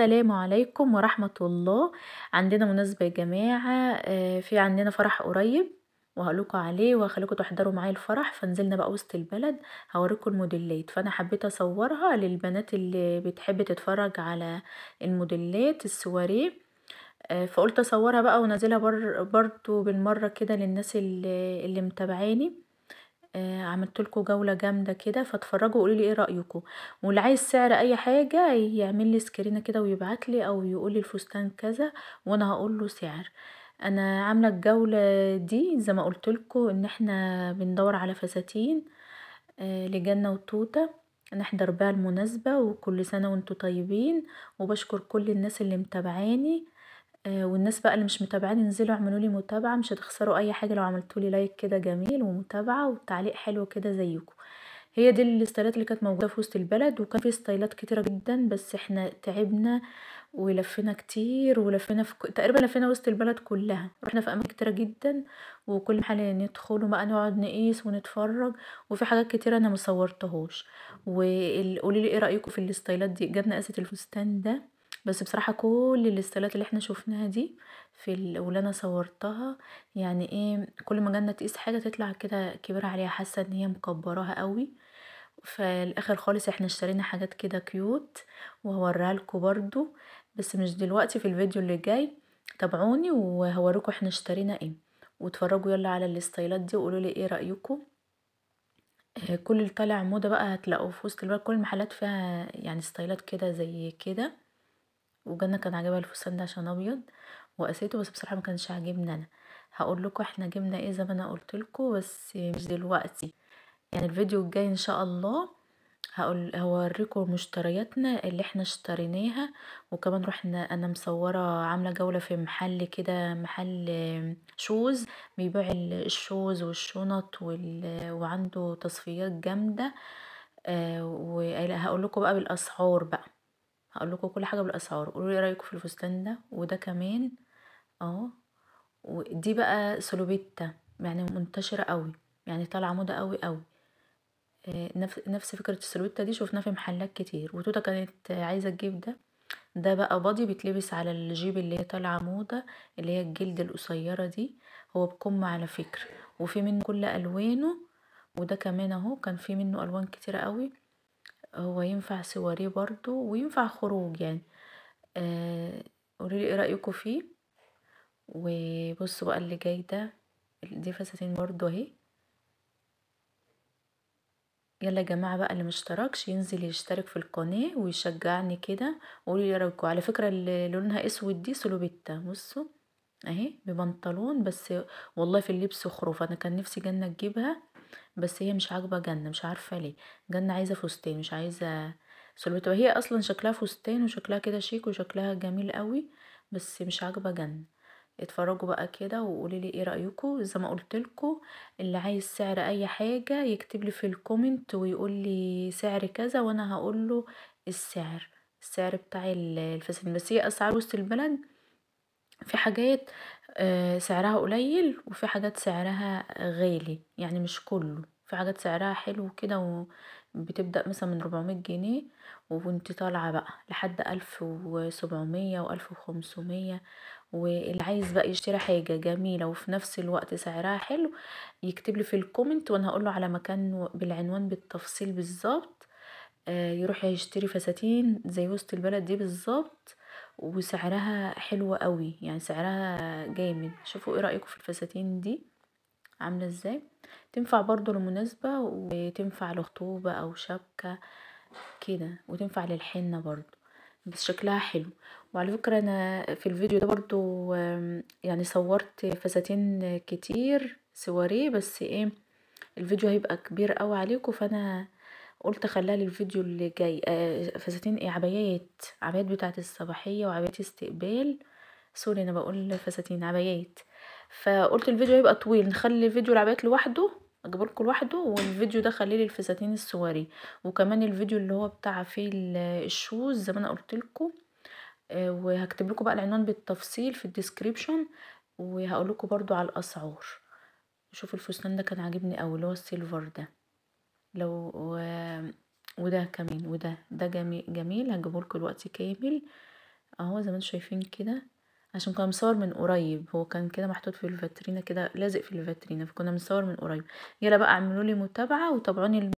السلام عليكم ورحمة الله عندنا مناسبة يا جماعة آه، في عندنا فرح قريب وهقولكوا عليه وهخليكوا تحضروا معايا الفرح فنزلنا بقى وسط البلد هوريكوا الموديلات فانا حبيت اصورها للبنات اللي بتحب تتفرج على الموديلات السواريه آه، فقلت اصورها بقى وانزلها برضو بالمره كده للناس اللي, اللي متابعاني آه، عملت لكم جوله جامده كده فاتفرجوا وقولوا لي ايه رايكم واللي عايز سعر اي حاجه يعمل لي سكرينه كده ويبعت لي او يقول لي الفستان كذا وانا هقول له سعر انا عامله الجوله دي زي ما قلت لكم ان احنا بندور على فساتين آه، لجنه وتوته نحضر بقى المناسبه وكل سنه وانتم طيبين وبشكر كل الناس اللي متابعاني آه، والناس بقى اللي مش متابعاني انزلوا اعملوا لي متابعة، مش هتخسروا أي حاجة لو عملتوا لي لايك كده جميل ومتابعة وتعليق حلو كده زيكم. هي دي الستايلات اللي كانت موجودة في وسط البلد وكان في ستايلات كتيرة جدًا بس إحنا تعبنا ولفينا كتير ولفينا في تقريبًا لفينا وسط البلد كلها، رُحنا في أماكن كتيرة جدًا وكل محل ندخله بقى نقعد نقيس ونتفرج وفي حاجات كتيرة أنا مصورتهاش. وقولي لي إيه رأيكم في الستايلات دي؟ جاب قاسه الفستان ده؟ بس بصراحه كل الاستيلات اللي احنا شوفناها دي في اللي انا صورتها يعني ايه كل ما جالنا تقيس حاجه تطلع كده كبيره عليها حاسه ان هي مكبراها قوي فالاخر خالص احنا اشترينا حاجات كده كيوت وهوريها لكم برضو بس مش دلوقتي في الفيديو اللي جاي تابعوني وهوريكم احنا اشترينا ايه واتفرجوا يلا على الاستيلات دي وقولوا لي ايه رايكم آه، كل اللي طالع موضه بقى هتلاقوه في وسط البلد كل المحلات فيها يعني ستايلات كده زي كده وجانا كان عاجبها الفستان ده عشان ابيض وقسيته بس بصراحه ما كانش عاجبني انا هقول لكم احنا جبنا ايه زي ما انا قلت لكم بس مش دلوقتي يعني الفيديو الجاي ان شاء الله هقول هوريكم مشترياتنا اللي احنا اشتريناها وكمان رحنا انا مصوره عامله جوله في محل كده محل شوز بيبيع الشوز والشنط وال... وعنده تصفيات جامده آه وهقول لكم بقى بالاسعار بقى هقول لكم كل حاجه بالاسعار قولوا لي إيه رايكم في الفستان ده وده كمان اهو ودي بقى سلوبيتا يعني منتشره قوي يعني طالعه موضه قوي قوي آه، نفس نفس فكره السلوبيتا دي شفناها في محلات كتير وتوتا كانت عايزه تجيب ده ده بقى بادي بيتلبس على الجيب اللي هي طالعه موضه اللي هي الجلد القصيره دي هو بكم على فكره وفي منه كل الوانه وده كمان اهو كان في منه الوان كتيره قوي هو ينفع سواريه برضو وينفع خروج يعني آه قولولي ايه رأيكم فيه وبصوا بقى اللي جاي ده دي فساتين برضو اهي يلا يا جماعه بقى اللي مشتركش ينزل يشترك في القناه ويشجعني كده وقولي لي إيه رايكم على فكره اللي لونها اسود دي سلوبيتا بصوا اهي ببنطلون بس والله في اللبس خروف انا كان نفسي جنة تجيبها بس هي مش عاجبه جنة مش عارفه ليه جنة عايزه فستان مش عايزه سلوتة وهي اصلا شكلها فستان وشكلها كده شيك وشكلها جميل قوي بس مش عاجبه جنة اتفرجوا بقى كده وقولي لي ايه رايكم زي ما قلت اللي عايز سعر اي حاجه يكتب لي في الكومنت ويقول لي سعر كذا وانا هقول له السعر السعر بتاع الفساتين بس هي اسعار وسط البلد في حاجات آه، سعرها قليل وفي حاجات سعرها غالي يعني مش كله في حاجات سعرها حلو كده بتبدأ مثلا من 400 جنيه وانت طالعة بقى لحد الف و1500 واللي عايز بقى يشتري حاجة جميلة وفي نفس الوقت سعرها حلو يكتب لي في الكومنت وانا هقوله على مكان بالعنوان بالتفصيل بالظبط آه، يروح يشتري فساتين زي وسط البلد دي بالظبط وسعرها حلو قوي يعني سعرها جامد شوفوا ايه رأيكم في الفساتين دي عاملة ازاي تنفع برضو لمناسبة وتنفع لخطوبة او شبكة كده وتنفع للحنة برضو بس شكلها حلو وعلى فكرة انا في الفيديو ده برضو يعني صورت فساتين كتير سواريه بس ايه الفيديو هيبقى كبير قوي عليكم فانا قلت خليها للفيديو اللي جاي آه فساتين إيه، عبايات عبايات بتاعت الصباحيه وعبايات استقبال سوري انا بقول فساتين عبايات فقلت الفيديو هيبقى طويل نخلي فيديو العبايات لوحده اجيبه لكم لوحده والفيديو ده خليه للفساتين السواري وكمان الفيديو اللي هو بتاع فيه الشوز زي ما انا قلت لكم آه وهكتب لكم بقى العنوان بالتفصيل في الديسكريبشن وهقول لكم برضو على الاسعار شوف الفستان ده كان عاجبني قوي اللي هو السيلفر ده لو وده كمان وده ده جميل, جميل هجيبهولكوا الوقت كامل اهو زي ما انتم شايفين كده عشان كنا مصور من قريب هو كان كده محطوط في الفاترينا كده لازق في الفاترينا فكنا مصور من قريب يلا بقى اعملوا لي متابعه وتابعوني